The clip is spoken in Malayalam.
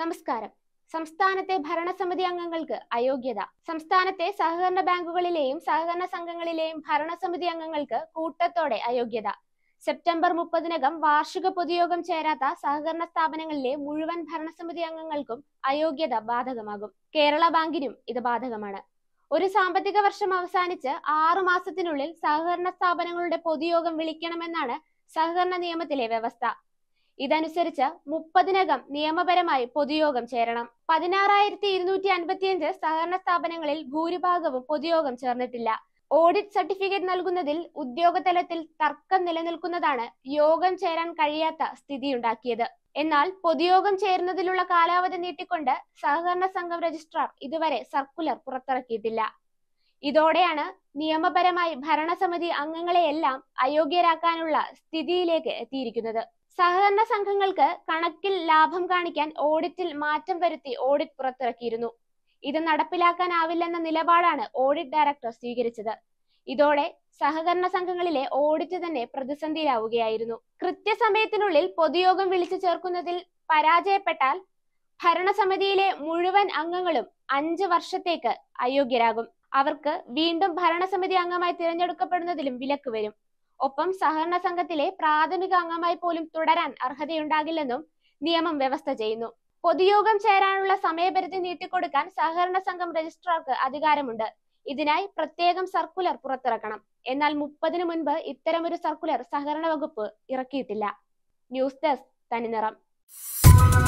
നമസ്കാരം സംസ്ഥാനത്തെ ഭരണസമിതി അംഗങ്ങൾക്ക് അയോഗ്യത സംസ്ഥാനത്തെ സഹകരണ ബാങ്കുകളിലെയും സഹകരണ സംഘങ്ങളിലെയും ഭരണസമിതി അംഗങ്ങൾക്ക് കൂട്ടത്തോടെ അയോഗ്യത സെപ്റ്റംബർ മുപ്പതിനകം വാർഷിക പൊതുയോഗം ചേരാത്ത സഹകരണ സ്ഥാപനങ്ങളിലെ മുഴുവൻ ഭരണസമിതി അംഗങ്ങൾക്കും അയോഗ്യത ബാധകമാകും കേരള ബാങ്കിനും ഇത് ബാധകമാണ് ഒരു സാമ്പത്തിക വർഷം അവസാനിച്ച് ആറു മാസത്തിനുള്ളിൽ സഹകരണ സ്ഥാപനങ്ങളുടെ പൊതുയോഗം വിളിക്കണമെന്നാണ് സഹകരണ നിയമത്തിലെ വ്യവസ്ഥ ഇതനുസരിച്ച് മുപ്പതിനകം നിയമപരമായി പൊതുയോഗം ചേരണം പതിനാറായിരത്തി ഇരുന്നൂറ്റി അൻപത്തിയഞ്ച് സഹകരണ സ്ഥാപനങ്ങളിൽ ഭൂരിഭാഗവും പൊതുയോഗം ചേർന്നിട്ടില്ല ഓഡിറ്റ് സർട്ടിഫിക്കറ്റ് നൽകുന്നതിൽ ഉദ്യോഗതലത്തിൽ തർക്കം നിലനിൽക്കുന്നതാണ് യോഗം ചേരാൻ കഴിയാത്ത സ്ഥിതിയുണ്ടാക്കിയത് എന്നാൽ പൊതുയോഗം ചേരുന്നതിലുള്ള കാലാവധി നീട്ടിക്കൊണ്ട് സഹകരണ സംഘം രജിസ്ട്രാർ ഇതുവരെ സർക്കുലർ പുറത്തിറക്കിയിട്ടില്ല ഇതോടെയാണ് നിയമപരമായി ഭരണസമിതി അംഗങ്ങളെയെല്ലാം അയോഗ്യരാക്കാനുള്ള സ്ഥിതിയിലേക്ക് എത്തിയിരിക്കുന്നത് സഹകരണ സംഘങ്ങൾക്ക് കണക്കിൽ ലാഭം കാണിക്കാൻ ഓഡിറ്റിൽ മാറ്റം വരുത്തി ഓഡിറ്റ് പുറത്തിറക്കിയിരുന്നു ഇത് നടപ്പിലാക്കാനാവില്ലെന്ന നിലപാടാണ് ഓഡിറ്റ് ഡയറക്ടർ സ്വീകരിച്ചത് ഇതോടെ സഹകരണ സംഘങ്ങളിലെ ഓഡിറ്റ് തന്നെ പ്രതിസന്ധിയിലാവുകയായിരുന്നു കൃത്യസമയത്തിനുള്ളിൽ പൊതുയോഗം വിളിച്ചു ചേർക്കുന്നതിൽ പരാജയപ്പെട്ടാൽ ഭരണസമിതിയിലെ മുഴുവൻ അംഗങ്ങളും അഞ്ച് വർഷത്തേക്ക് അയോഗ്യരാകും അവർക്ക് വീണ്ടും ഭരണസമിതി അംഗമായി തിരഞ്ഞെടുക്കപ്പെടുന്നതിലും വിലക്ക് വരും ഒപ്പം സഹകരണ സംഘത്തിലെ പ്രാഥമിക അംഗമായി പോലും തുടരാൻ അർഹതയുണ്ടാകില്ലെന്നും നിയമം വ്യവസ്ഥ ചെയ്യുന്നു പൊതുയോഗം ചേരാനുള്ള സമയപരിധി നീട്ടിക്കൊടുക്കാൻ സഹകരണ സംഘം രജിസ്ട്രാർക്ക് അധികാരമുണ്ട് ഇതിനായി പ്രത്യേകം സർക്കുലർ പുറത്തിറക്കണം എന്നാൽ മുപ്പതിന് മുൻപ് ഇത്തരമൊരു സർക്കുലർ സഹകരണ വകുപ്പ് ഇറക്കിയിട്ടില്ല ന്യൂസ് ഡെസ്ക് തനിനിറം